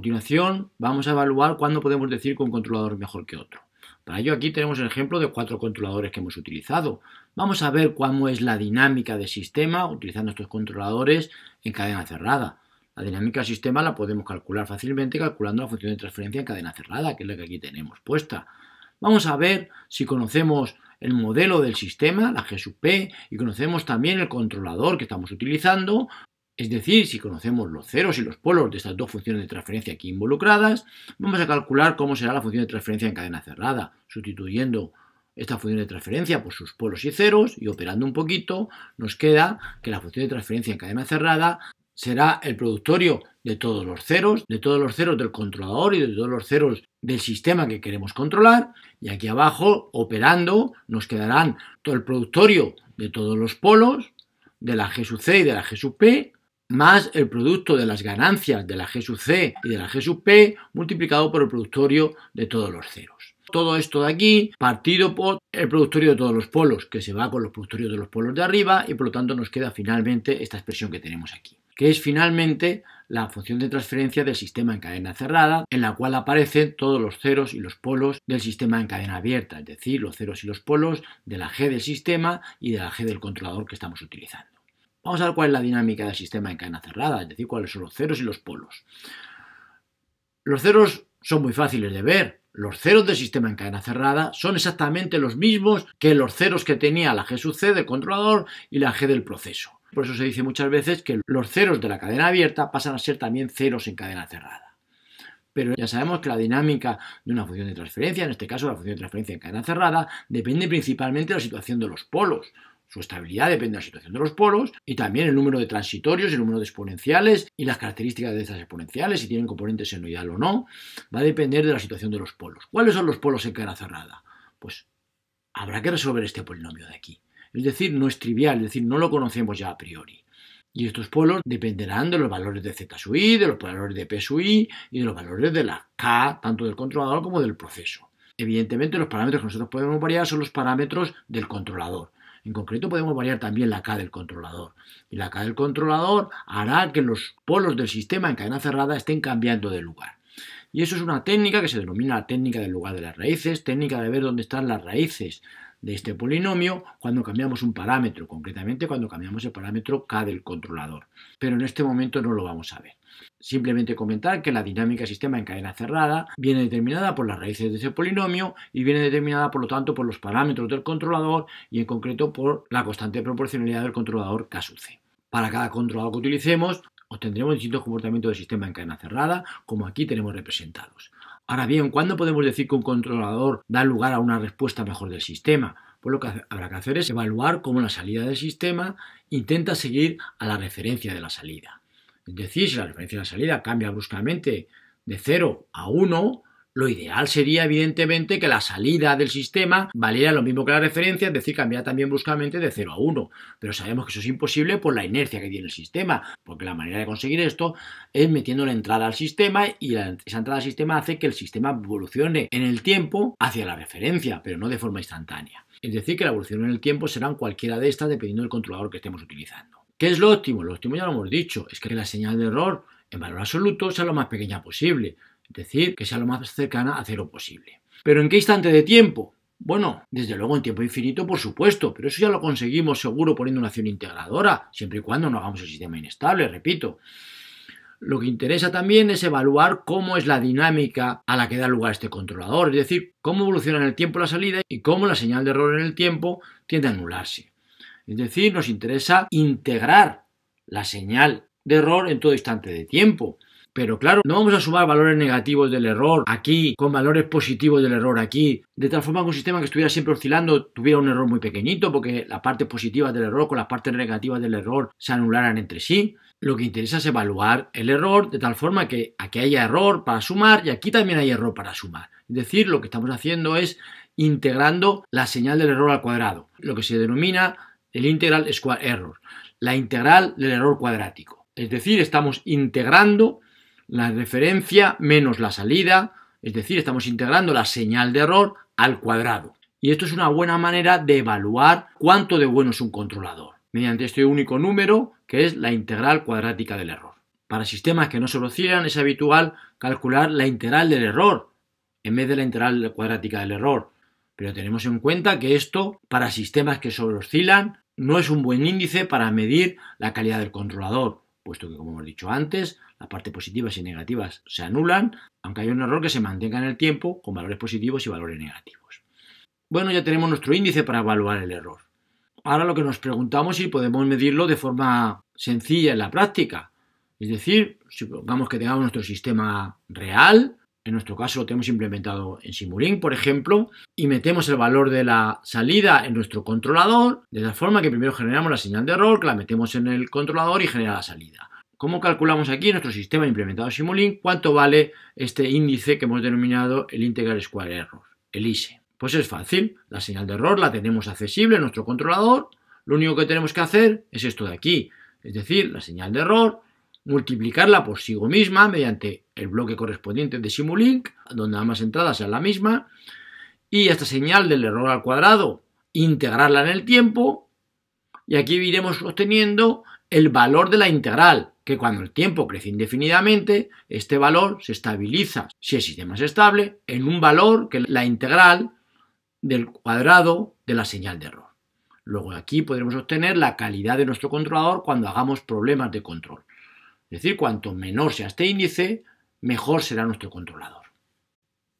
continuación vamos a evaluar cuándo podemos decir que un controlador es mejor que otro. Para ello aquí tenemos el ejemplo de cuatro controladores que hemos utilizado. Vamos a ver cómo es la dinámica del sistema utilizando estos controladores en cadena cerrada. La dinámica del sistema la podemos calcular fácilmente calculando la función de transferencia en cadena cerrada, que es la que aquí tenemos puesta. Vamos a ver si conocemos el modelo del sistema, la G P, y conocemos también el controlador que estamos utilizando, es decir, si conocemos los ceros y los polos de estas dos funciones de transferencia aquí involucradas, vamos a calcular cómo será la función de transferencia en cadena cerrada, sustituyendo esta función de transferencia por sus polos y ceros y operando un poquito, nos queda que la función de transferencia en cadena cerrada será el productorio de todos los ceros, de todos los ceros del controlador y de todos los ceros del sistema que queremos controlar. Y aquí abajo, operando, nos quedarán todo el productorio de todos los polos, de la G sub C y de la G sub P, más el producto de las ganancias de la G sub C y de la G sub P multiplicado por el productorio de todos los ceros. Todo esto de aquí partido por el productorio de todos los polos, que se va con los productorios de los polos de arriba y por lo tanto nos queda finalmente esta expresión que tenemos aquí, que es finalmente la función de transferencia del sistema en cadena cerrada, en la cual aparecen todos los ceros y los polos del sistema en cadena abierta, es decir, los ceros y los polos de la G del sistema y de la G del controlador que estamos utilizando. Vamos a ver cuál es la dinámica del sistema en cadena cerrada, es decir, cuáles son los ceros y los polos. Los ceros son muy fáciles de ver. Los ceros del sistema en cadena cerrada son exactamente los mismos que los ceros que tenía la G sub del controlador y la G del proceso. Por eso se dice muchas veces que los ceros de la cadena abierta pasan a ser también ceros en cadena cerrada. Pero ya sabemos que la dinámica de una función de transferencia, en este caso la función de transferencia en cadena cerrada, depende principalmente de la situación de los polos. Su estabilidad depende de la situación de los polos y también el número de transitorios, el número de exponenciales y las características de estas exponenciales, si tienen componentes senoidal o no, va a depender de la situación de los polos. ¿Cuáles son los polos en cara cerrada? Pues habrá que resolver este polinomio de aquí. Es decir, no es trivial, es decir, no lo conocemos ya a priori. Y estos polos dependerán de los valores de Z sub i, de los valores de P sub i y de los valores de la K, tanto del controlador como del proceso. Evidentemente, los parámetros que nosotros podemos variar son los parámetros del controlador. En concreto podemos variar también la K del controlador. Y la K del controlador hará que los polos del sistema en cadena cerrada estén cambiando de lugar. Y eso es una técnica que se denomina la técnica del lugar de las raíces, técnica de ver dónde están las raíces de este polinomio cuando cambiamos un parámetro, concretamente cuando cambiamos el parámetro k del controlador. Pero en este momento no lo vamos a ver. Simplemente comentar que la dinámica sistema en cadena cerrada viene determinada por las raíces de ese polinomio y viene determinada por lo tanto por los parámetros del controlador y en concreto por la constante de proporcionalidad del controlador K sub C. Para cada controlador que utilicemos obtendremos distintos comportamientos del sistema en cadena cerrada como aquí tenemos representados. Ahora bien, ¿cuándo podemos decir que un controlador da lugar a una respuesta mejor del sistema? Pues lo que habrá que hacer es evaluar cómo la salida del sistema intenta seguir a la referencia de la salida. Es decir, si la referencia de la salida cambia bruscamente de 0 a 1, lo ideal sería, evidentemente, que la salida del sistema valiera lo mismo que la referencia, es decir, cambiar también bruscamente de 0 a 1. Pero sabemos que eso es imposible por la inercia que tiene el sistema, porque la manera de conseguir esto es metiendo la entrada al sistema y esa entrada al sistema hace que el sistema evolucione en el tiempo hacia la referencia, pero no de forma instantánea. Es decir, que la evolución en el tiempo será cualquiera de estas dependiendo del controlador que estemos utilizando. ¿Qué es lo óptimo? Lo óptimo ya lo hemos dicho, es que la señal de error en valor absoluto sea lo más pequeña posible es decir, que sea lo más cercana a cero posible. ¿Pero en qué instante de tiempo? Bueno, desde luego en tiempo infinito, por supuesto, pero eso ya lo conseguimos seguro poniendo una acción integradora, siempre y cuando no hagamos el sistema inestable, repito. Lo que interesa también es evaluar cómo es la dinámica a la que da lugar este controlador, es decir, cómo evoluciona en el tiempo la salida y cómo la señal de error en el tiempo tiende a anularse. Es decir, nos interesa integrar la señal de error en todo instante de tiempo. Pero claro, no vamos a sumar valores negativos del error aquí con valores positivos del error aquí, de tal forma que un sistema que estuviera siempre oscilando tuviera un error muy pequeñito porque las partes positivas del error con las partes negativas del error se anularan entre sí. Lo que interesa es evaluar el error de tal forma que aquí haya error para sumar y aquí también hay error para sumar. Es decir, lo que estamos haciendo es integrando la señal del error al cuadrado, lo que se denomina el integral square error, la integral del error cuadrático. Es decir, estamos integrando la referencia menos la salida, es decir, estamos integrando la señal de error al cuadrado. Y esto es una buena manera de evaluar cuánto de bueno es un controlador, mediante este único número que es la integral cuadrática del error. Para sistemas que no se oscilan es habitual calcular la integral del error en vez de la integral cuadrática del error. Pero tenemos en cuenta que esto, para sistemas que sobreoscilan, no es un buen índice para medir la calidad del controlador, puesto que, como hemos dicho antes, las partes positivas y negativas se anulan, aunque haya un error que se mantenga en el tiempo con valores positivos y valores negativos. Bueno, ya tenemos nuestro índice para evaluar el error. Ahora lo que nos preguntamos es si podemos medirlo de forma sencilla en la práctica. Es decir, supongamos que tengamos nuestro sistema real, en nuestro caso lo tenemos implementado en Simulink, por ejemplo, y metemos el valor de la salida en nuestro controlador, de la forma que primero generamos la señal de error, que la metemos en el controlador y genera la salida. ¿Cómo calculamos aquí en nuestro sistema implementado Simulink cuánto vale este índice que hemos denominado el Integral Square Error, el ISE? Pues es fácil, la señal de error la tenemos accesible en nuestro controlador, lo único que tenemos que hacer es esto de aquí, es decir, la señal de error, multiplicarla por sí misma mediante el bloque correspondiente de Simulink, donde ambas entradas sean la misma, y esta señal del error al cuadrado, integrarla en el tiempo, y aquí iremos obteniendo el valor de la integral, que cuando el tiempo crece indefinidamente, este valor se estabiliza, si el sistema es estable, en un valor que es la integral del cuadrado de la señal de error. Luego aquí podremos obtener la calidad de nuestro controlador cuando hagamos problemas de control. Es decir, cuanto menor sea este índice, mejor será nuestro controlador.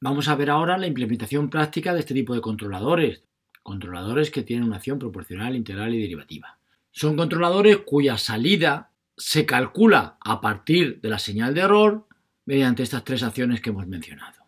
Vamos a ver ahora la implementación práctica de este tipo de controladores, controladores que tienen una acción proporcional, integral y derivativa. Son controladores cuya salida se calcula a partir de la señal de error mediante estas tres acciones que hemos mencionado.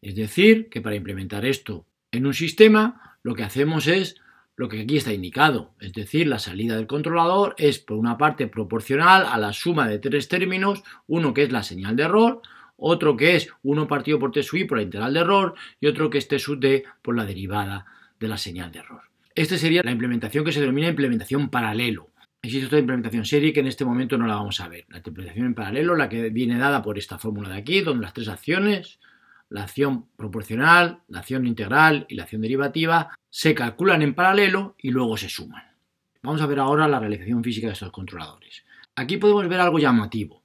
Es decir, que para implementar esto en un sistema, lo que hacemos es lo que aquí está indicado, es decir, la salida del controlador es por una parte proporcional a la suma de tres términos, uno que es la señal de error, otro que es uno partido por t sub i por la integral de error y otro que es t sub d por la derivada de la señal de error. Esta sería la implementación que se denomina implementación paralelo. Existe otra implementación serie que en este momento no la vamos a ver. La implementación en paralelo, la que viene dada por esta fórmula de aquí, donde las tres acciones, la acción proporcional, la acción integral y la acción derivativa, se calculan en paralelo y luego se suman. Vamos a ver ahora la realización física de estos controladores. Aquí podemos ver algo llamativo.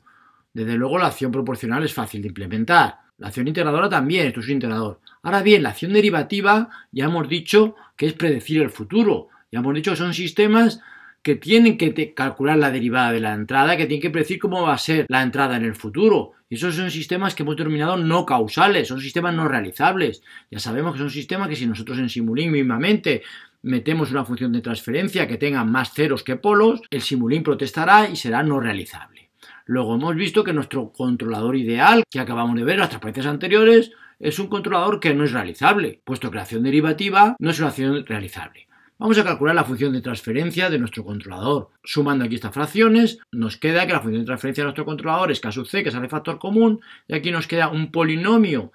Desde luego la acción proporcional es fácil de implementar. La acción integradora también, esto es un integrador. Ahora bien, la acción derivativa ya hemos dicho que es predecir el futuro. Ya hemos dicho que son sistemas que tienen que calcular la derivada de la entrada, que tienen que predecir cómo va a ser la entrada en el futuro. Y esos son sistemas que hemos denominado no causales, son sistemas no realizables. Ya sabemos que son sistemas que si nosotros en Simulink mismamente metemos una función de transferencia que tenga más ceros que polos, el Simulink protestará y será no realizable. Luego hemos visto que nuestro controlador ideal, que acabamos de ver en las transparencias anteriores, es un controlador que no es realizable, puesto que la acción derivativa no es una acción realizable. Vamos a calcular la función de transferencia de nuestro controlador. Sumando aquí estas fracciones, nos queda que la función de transferencia de nuestro controlador es k sub c, que sale factor común, y aquí nos queda un polinomio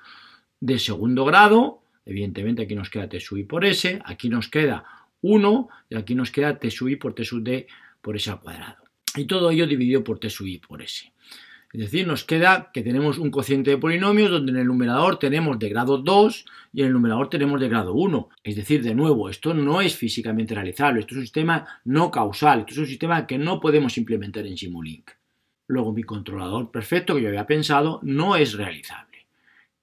de segundo grado, evidentemente aquí nos queda t sub i por s, aquí nos queda 1, y aquí nos queda t sub i por t sub d por s al cuadrado. Y todo ello dividido por T sub i por S. Es decir, nos queda que tenemos un cociente de polinomios donde en el numerador tenemos de grado 2 y en el numerador tenemos de grado 1. Es decir, de nuevo, esto no es físicamente realizable, esto es un sistema no causal, esto es un sistema que no podemos implementar en Simulink. Luego, mi controlador perfecto que yo había pensado no es realizable.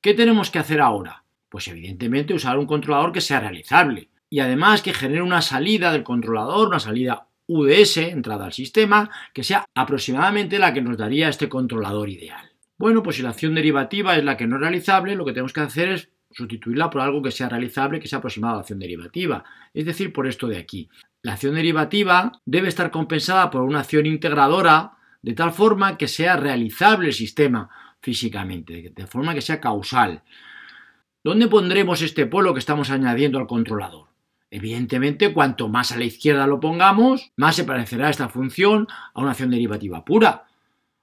¿Qué tenemos que hacer ahora? Pues evidentemente usar un controlador que sea realizable y además que genere una salida del controlador, una salida UDS, entrada al sistema, que sea aproximadamente la que nos daría este controlador ideal. Bueno, pues si la acción derivativa es la que no es realizable, lo que tenemos que hacer es sustituirla por algo que sea realizable, que sea aproximada a la acción derivativa, es decir, por esto de aquí. La acción derivativa debe estar compensada por una acción integradora de tal forma que sea realizable el sistema físicamente, de forma que sea causal. ¿Dónde pondremos este polo que estamos añadiendo al controlador? Evidentemente, cuanto más a la izquierda lo pongamos, más se parecerá esta función a una acción derivativa pura.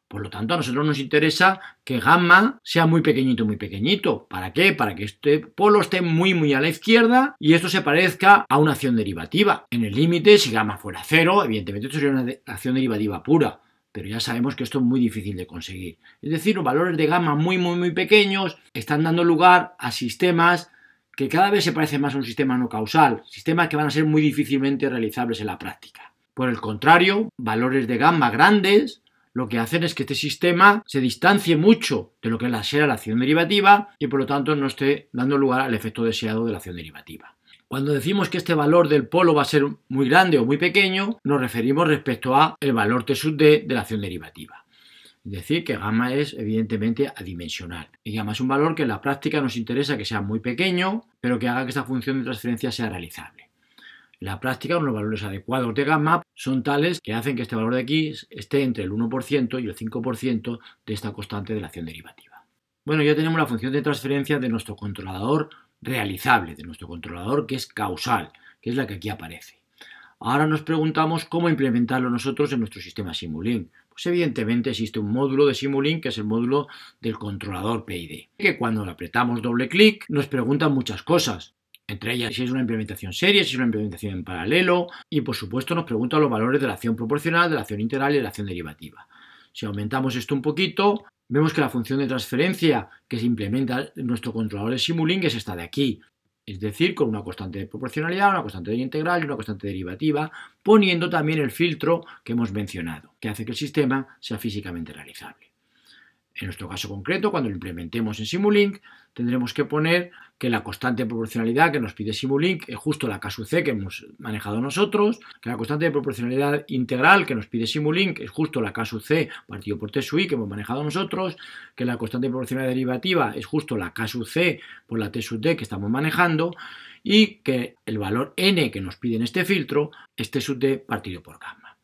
Por lo tanto, a nosotros nos interesa que gamma sea muy pequeñito, muy pequeñito. ¿Para qué? Para que este polo esté muy, muy a la izquierda y esto se parezca a una acción derivativa. En el límite, si gamma fuera cero, evidentemente esto sería una acción derivativa pura. Pero ya sabemos que esto es muy difícil de conseguir. Es decir, los valores de gamma muy, muy, muy pequeños están dando lugar a sistemas que cada vez se parece más a un sistema no causal, sistemas que van a ser muy difícilmente realizables en la práctica. Por el contrario, valores de gamma grandes lo que hacen es que este sistema se distancie mucho de lo que es la acción derivativa y por lo tanto no esté dando lugar al efecto deseado de la acción derivativa. Cuando decimos que este valor del polo va a ser muy grande o muy pequeño, nos referimos respecto a el valor T sub D de la acción derivativa decir que gamma es evidentemente adimensional. Y gamma es un valor que en la práctica nos interesa que sea muy pequeño, pero que haga que esta función de transferencia sea realizable. En la práctica, unos valores adecuados de gamma son tales que hacen que este valor de aquí esté entre el 1% y el 5% de esta constante de la acción derivativa. Bueno, ya tenemos la función de transferencia de nuestro controlador realizable, de nuestro controlador que es causal, que es la que aquí aparece. Ahora nos preguntamos cómo implementarlo nosotros en nuestro sistema Simulink. Pues evidentemente existe un módulo de Simulink que es el módulo del controlador PID, que cuando le apretamos doble clic nos preguntan muchas cosas. Entre ellas, si es una implementación serie, si es una implementación en paralelo, y por supuesto nos pregunta los valores de la acción proporcional, de la acción integral y de la acción derivativa. Si aumentamos esto un poquito, vemos que la función de transferencia que se implementa en nuestro controlador de Simulink es esta de aquí es decir, con una constante de proporcionalidad, una constante de integral y una constante derivativa, poniendo también el filtro que hemos mencionado, que hace que el sistema sea físicamente realizable. En nuestro caso concreto, cuando lo implementemos en Simulink, tendremos que poner que la constante de proporcionalidad que nos pide Simulink es justo la sub c que hemos manejado nosotros, que la constante de proporcionalidad integral que nos pide Simulink es justo la sub c partido por T sub i que hemos manejado nosotros, que la constante de proporcionalidad derivativa es justo la sub c por la T sub D que estamos manejando y que el valor n que nos pide en este filtro es T sub D partido por gamma.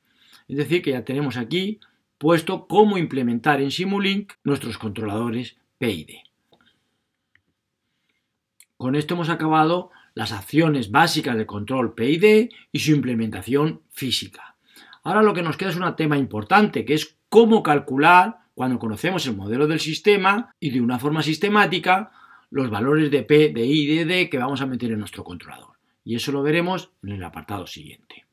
Es decir, que ya tenemos aquí puesto cómo implementar en Simulink nuestros controladores PID. Con esto hemos acabado las acciones básicas de control PID y su implementación física. Ahora lo que nos queda es un tema importante, que es cómo calcular, cuando conocemos el modelo del sistema y de una forma sistemática, los valores de P, de I y de D que vamos a meter en nuestro controlador. Y eso lo veremos en el apartado siguiente.